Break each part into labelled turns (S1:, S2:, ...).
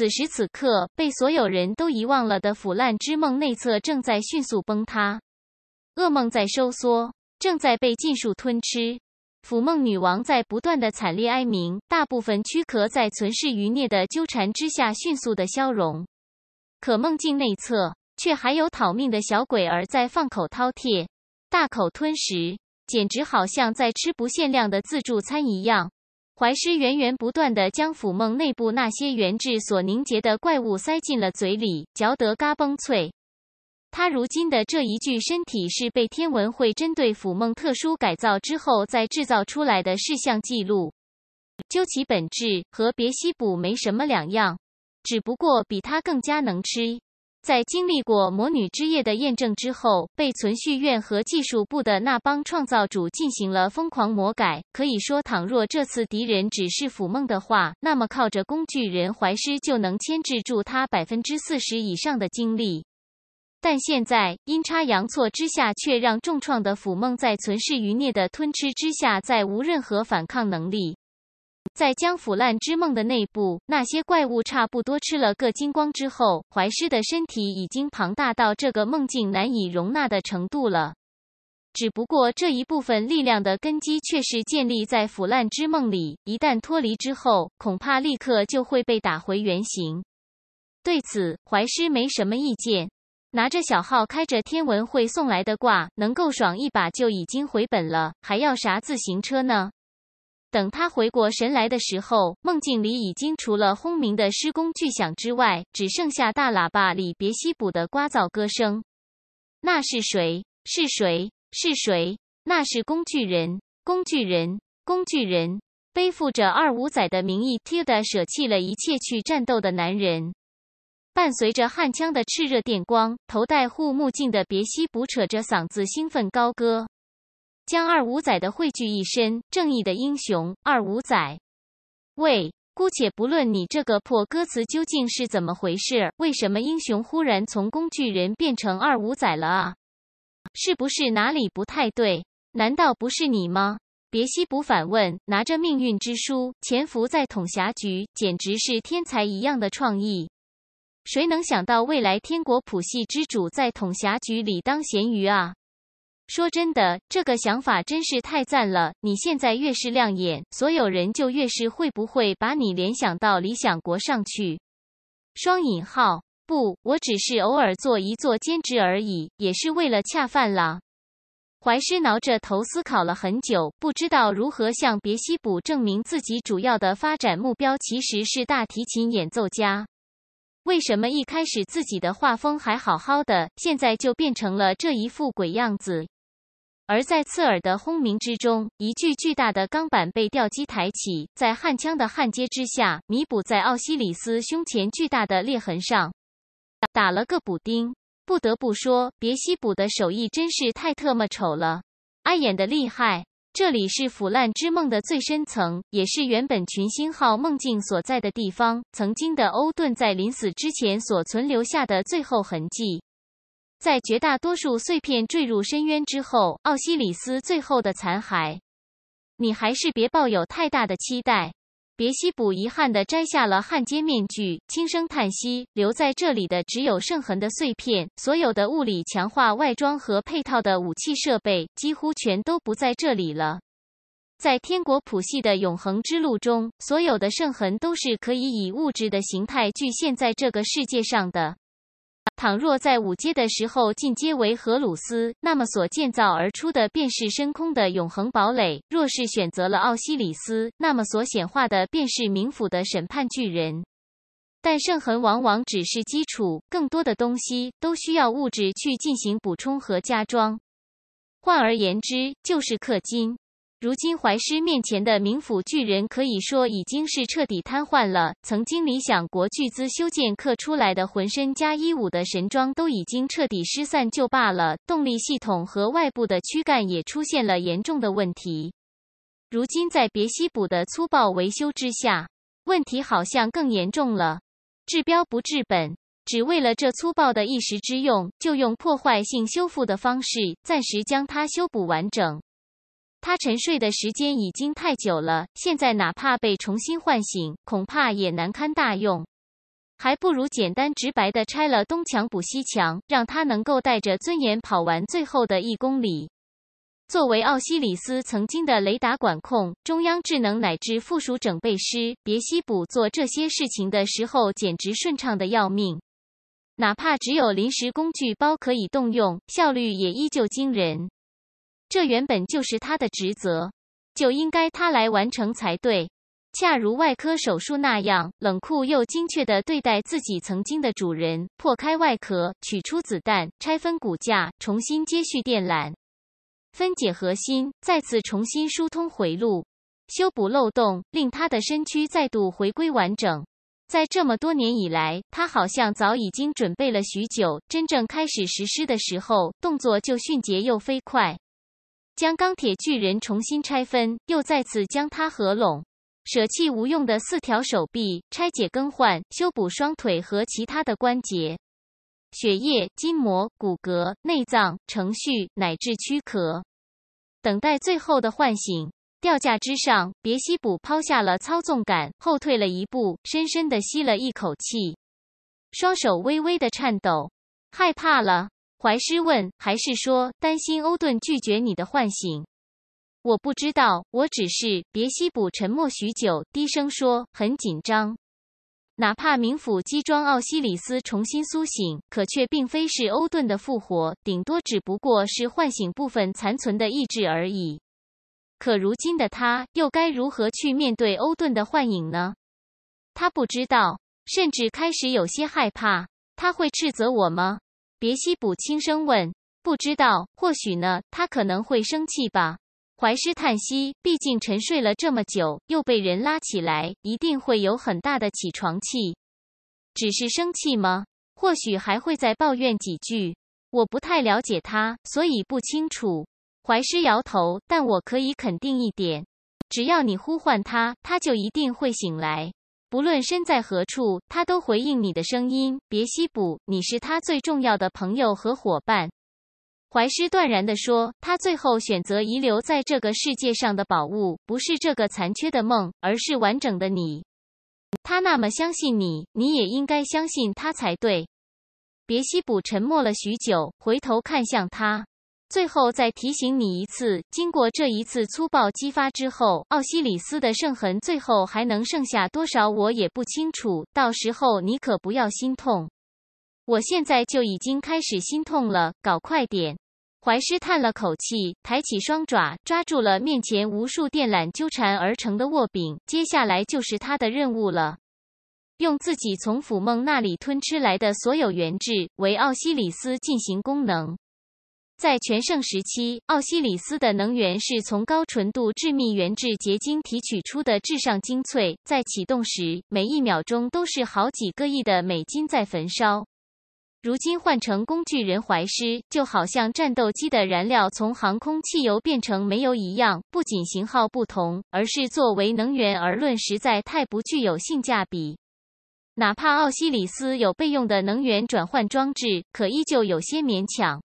S1: 此时此刻，被所有人都遗忘了的腐烂之梦内侧正在迅速崩塌，噩梦在收缩，正在被尽数吞吃。腐梦女王在不断的惨烈哀鸣，大部分躯壳在存世余孽的纠缠之下迅速的消融。可梦境内侧却还有讨命的小鬼儿在放口饕餮，大口吞食，简直好像在吃不限量的自助餐一样。怀师源源不断地将腐梦内部那些原质所凝结的怪物塞进了嘴里，嚼得嘎嘣脆。他如今的这一具身体是被天文会针对腐梦特殊改造之后再制造出来的事项记录，究其本质和别西卜没什么两样，只不过比他更加能吃。在经历过魔女之夜的验证之后，被存续院和技术部的那帮创造主进行了疯狂魔改。可以说，倘若这次敌人只是腐梦的话，那么靠着工具人怀师就能牵制住他百分之四十以上的精力。但现在阴差阳错之下，却让重创的腐梦在存世余孽的吞吃之下，再无任何反抗能力。在将腐烂之梦的内部，那些怪物差不多吃了个精光之后，怀师的身体已经庞大到这个梦境难以容纳的程度了。只不过这一部分力量的根基却是建立在腐烂之梦里，一旦脱离之后，恐怕立刻就会被打回原形。对此，怀师没什么意见。拿着小号开着天文会送来的挂，能够爽一把就已经回本了，还要啥自行车呢？等他回过神来的时候，梦境里已经除了轰鸣的施工巨响之外，只剩下大喇叭里别西卜的聒噪歌声。那是谁？是谁？是谁？那是工具人，工具人，工具人，背负着二五仔的名义，d a 舍弃了一切去战斗的男人。伴随着焊枪的炽热电光，头戴护目镜的别西卜扯着嗓子兴奋高歌。将二五仔的汇聚一身，正义的英雄二五仔。喂，姑且不论你这个破歌词究竟是怎么回事，为什么英雄忽然从工具人变成二五仔了啊？是不是哪里不太对？难道不是你吗？别西卜反问，拿着命运之书潜伏在统辖局，简直是天才一样的创意。谁能想到未来天国谱系之主在统辖局里当咸鱼啊？说真的，这个想法真是太赞了。你现在越是亮眼，所有人就越是会不会把你联想到理想国上去？双引号不，我只是偶尔做一做兼职而已，也是为了恰饭啦。怀师挠着头思考了很久，不知道如何向别西卜证明自己主要的发展目标其实是大提琴演奏家。为什么一开始自己的画风还好好的，现在就变成了这一副鬼样子？而在刺耳的轰鸣之中，一具巨大的钢板被吊机抬起，在焊枪的焊接之下，弥补在奥西里斯胸前巨大的裂痕上，打了个补丁。不得不说，别西卜的手艺真是太特么丑了，碍眼的厉害。这里是腐烂之梦的最深层，也是原本群星号梦境所在的地方，曾经的欧顿在临死之前所存留下的最后痕迹。在绝大多数碎片坠入深渊之后，奥西里斯最后的残骸，你还是别抱有太大的期待。别西卜遗憾地摘下了焊接面具，轻声叹息。留在这里的只有圣痕的碎片，所有的物理强化外装和配套的武器设备几乎全都不在这里了。在天国谱系的永恒之路中，所有的圣痕都是可以以物质的形态具现在这个世界上的。倘若在五阶的时候进阶为荷鲁斯，那么所建造而出的便是深空的永恒堡垒；若是选择了奥西里斯，那么所显化的便是冥府的审判巨人。但圣痕往往只是基础，更多的东西都需要物质去进行补充和加装。换而言之，就是氪金。如今，怀师面前的冥府巨人可以说已经是彻底瘫痪了。曾经理想国巨资修建、刻出来的浑身加一五的神装都已经彻底失散就罢了，动力系统和外部的躯干也出现了严重的问题。如今在别西卜的粗暴维修之下，问题好像更严重了。治标不治本，只为了这粗暴的一时之用，就用破坏性修复的方式暂时将它修补完整。他沉睡的时间已经太久了，现在哪怕被重新唤醒，恐怕也难堪大用。还不如简单直白的拆了东墙补西墙，让他能够带着尊严跑完最后的一公里。作为奥西里斯曾经的雷达管控、中央智能乃至附属整备师，别西卜做这些事情的时候简直顺畅的要命，哪怕只有临时工具包可以动用，效率也依旧惊人。这原本就是他的职责，就应该他来完成才对。恰如外科手术那样冷酷又精确地对待自己曾经的主人，破开外壳，取出子弹，拆分骨架，重新接续电缆，分解核心，再次重新疏通回路，修补漏洞，令他的身躯再度回归完整。在这么多年以来，他好像早已经准备了许久，真正开始实施的时候，动作就迅捷又飞快。将钢铁巨人重新拆分，又再次将它合拢，舍弃无用的四条手臂，拆解更换、修补双腿和其他的关节，血液、筋膜、骨骼、内脏、程序乃至躯壳，等待最后的唤醒。吊架之上，别西卜抛下了操纵杆，后退了一步，深深地吸了一口气，双手微微的颤抖，害怕了。怀师问：“还是说担心欧顿拒绝你的唤醒？”我不知道，我只是别西卜沉默许久，低声说：“很紧张。”哪怕冥府机装奥西里斯重新苏醒，可却并非是欧顿的复活，顶多只不过是唤醒部分残存的意志而已。可如今的他，又该如何去面对欧顿的幻影呢？他不知道，甚至开始有些害怕。他会斥责我吗？别西卜轻声问：“不知道，或许呢？他可能会生气吧？”怀师叹息：“毕竟沉睡了这么久，又被人拉起来，一定会有很大的起床气。只是生气吗？或许还会再抱怨几句。我不太了解他，所以不清楚。”怀师摇头：“但我可以肯定一点，只要你呼唤他，他就一定会醒来。”不论身在何处，他都回应你的声音。别西卜，你是他最重要的朋友和伙伴。怀师断然地说：“他最后选择遗留在这个世界上的宝物，不是这个残缺的梦，而是完整的你。他那么相信你，你也应该相信他才对。”别西卜沉默了许久，回头看向他。最后再提醒你一次，经过这一次粗暴激发之后，奥西里斯的圣痕最后还能剩下多少，我也不清楚。到时候你可不要心痛，我现在就已经开始心痛了。搞快点！怀师叹了口气，抬起双爪，抓住了面前无数电缆纠缠而成的握柄。接下来就是他的任务了，用自己从腐梦那里吞吃来的所有原质，为奥西里斯进行功能。在全盛时期，奥西里斯的能源是从高纯度致密原质结晶提取出的至上精粹，在启动时，每一秒钟都是好几个亿的美金在焚烧。如今换成工具人怀师，就好像战斗机的燃料从航空汽油变成煤油一样，不仅型号不同，而是作为能源而论，实在太不具有性价比。哪怕奥西里斯有备用的能源转换装置，可依旧有些勉强。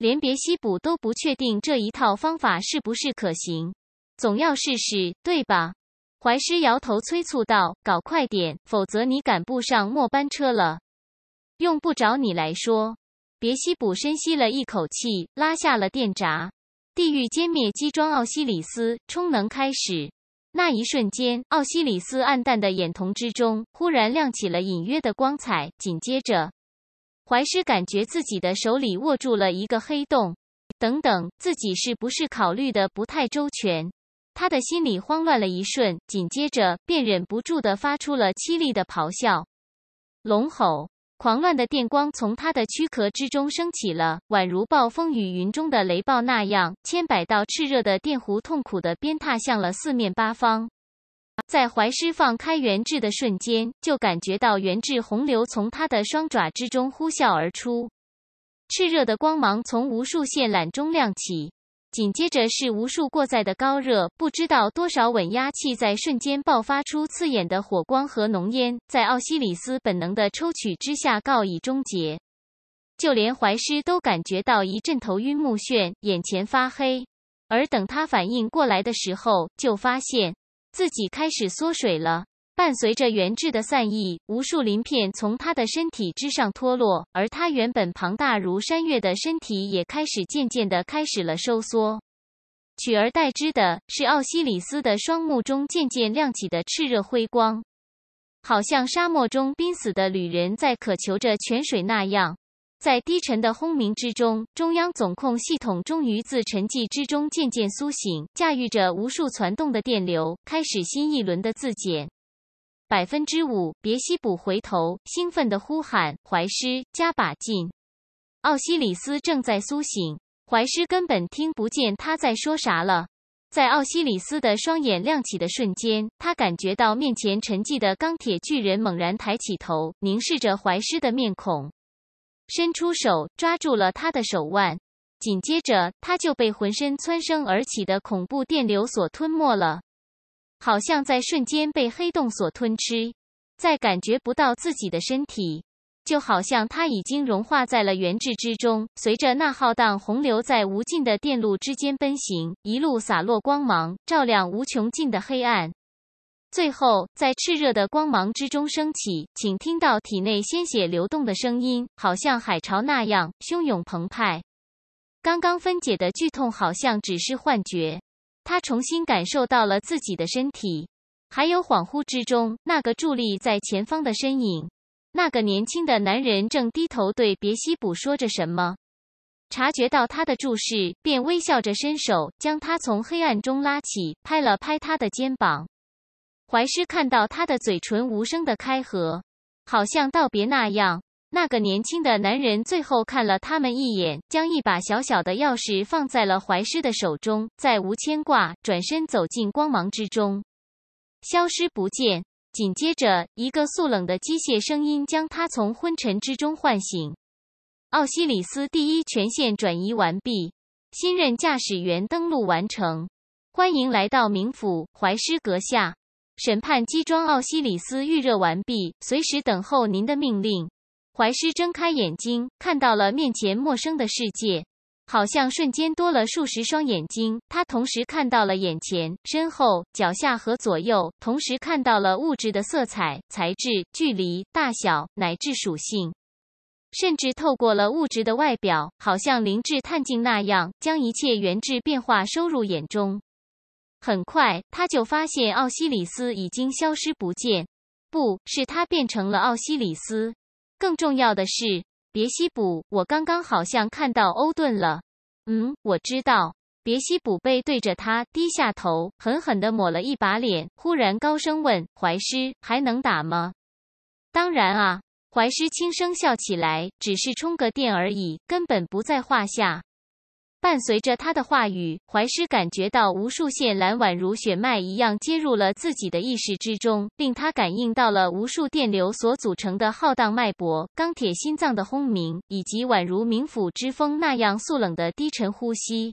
S1: 连别西卜都不确定这一套方法是不是可行，总要试试，对吧？怀师摇头催促道：“搞快点，否则你赶不上末班车了。”用不着你来说。别西卜深吸了一口气，拉下了电闸。地狱歼灭机装奥西里斯充能开始。那一瞬间，奥西里斯暗淡的眼瞳之中忽然亮起了隐约的光彩，紧接着。怀师感觉自己的手里握住了一个黑洞。等等，自己是不是考虑的不太周全？他的心里慌乱了一瞬，紧接着便忍不住的发出了凄厉的咆哮，龙吼。狂乱的电光从他的躯壳之中升起了，宛如暴风雨云中的雷暴那样，千百道炽热的电弧痛苦的鞭挞向了四面八方。在怀师放开元质的瞬间，就感觉到元质洪流从他的双爪之中呼啸而出，炽热的光芒从无数线缆中亮起，紧接着是无数过载的高热，不知道多少稳压器在瞬间爆发出刺眼的火光和浓烟，在奥西里斯本能的抽取之下告以终结。就连怀师都感觉到一阵头晕目眩，眼前发黑，而等他反应过来的时候，就发现。自己开始缩水了，伴随着原质的散逸，无数鳞片从他的身体之上脱落，而他原本庞大如山岳的身体也开始渐渐的开始了收缩，取而代之的是奥西里斯的双目中渐渐亮起的炽热辉光，好像沙漠中濒死的旅人在渴求着泉水那样。在低沉的轰鸣之中，中央总控系统终于自沉寂之中渐渐苏醒，驾驭着无数攒动的电流，开始新一轮的自检。百分之五，别西卜回头！兴奋的呼喊，怀师，加把劲！奥西里斯正在苏醒，怀师根本听不见他在说啥了。在奥西里斯的双眼亮起的瞬间，他感觉到面前沉寂的钢铁巨人猛然抬起头，凝视着怀师的面孔。伸出手抓住了他的手腕，紧接着他就被浑身蹿升而起的恐怖电流所吞没了，好像在瞬间被黑洞所吞吃，在感觉不到自己的身体，就好像他已经融化在了原质之中，随着那浩荡洪流在无尽的电路之间奔行，一路洒落光芒，照亮无穷尽的黑暗。最后，在炽热的光芒之中升起，请听到体内鲜血流动的声音，好像海潮那样汹涌澎湃。刚刚分解的剧痛好像只是幻觉，他重新感受到了自己的身体，还有恍惚之中那个伫立在前方的身影。那个年轻的男人正低头对别西卜说着什么，察觉到他的注视，便微笑着伸手将他从黑暗中拉起，拍了拍他的肩膀。怀师看到他的嘴唇无声的开合，好像道别那样。那个年轻的男人最后看了他们一眼，将一把小小的钥匙放在了怀师的手中，再无牵挂，转身走进光芒之中，消失不见。紧接着，一个肃冷的机械声音将他从昏沉之中唤醒：“奥西里斯第一权限转移完毕，新任驾驶员登陆完成，欢迎来到冥府，怀师阁下。”审判机装奥西里斯预热完毕，随时等候您的命令。怀师睁开眼睛，看到了面前陌生的世界，好像瞬间多了数十双眼睛。他同时看到了眼前、身后、脚下和左右，同时看到了物质的色彩、材质、距离、大小乃至属性，甚至透过了物质的外表，好像灵智探镜那样，将一切原质变化收入眼中。很快，他就发现奥西里斯已经消失不见。不是他变成了奥西里斯，更重要的是，别西卜，我刚刚好像看到欧顿了。嗯，我知道。别西卜背对着他，低下头，狠狠地抹了一把脸，忽然高声问：“怀师，还能打吗？”“当然啊。”怀师轻声笑起来，“只是充个电而已，根本不在话下。”伴随着他的话语，怀师感觉到无数线缆宛如血脉一样接入了自己的意识之中，令他感应到了无数电流所组成的浩荡脉搏、钢铁心脏的轰鸣，以及宛如冥府之风那样肃冷的低沉呼吸。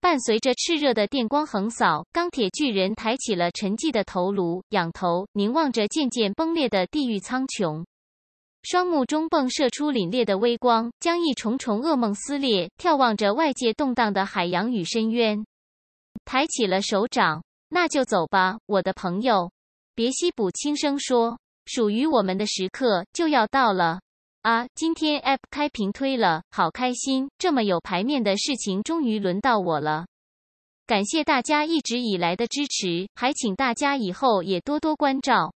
S1: 伴随着炽热的电光横扫，钢铁巨人抬起了沉寂的头颅，仰头凝望着渐渐崩裂的地狱苍穹。双目中迸射出凛冽的微光，将一重重噩梦撕裂。眺望着外界动荡的海洋与深渊，抬起了手掌。那就走吧，我的朋友。别西卜轻声说：“属于我们的时刻就要到了。”啊，今天 app 开屏推了，好开心！这么有排面的事情终于轮到我了。感谢大家一直以来的支持，还请大家以后也多多关照。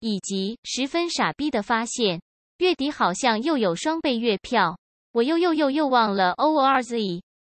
S1: 以及十分傻逼的发现。月底好像又有双倍月票，我又又又又忘了，O R Z。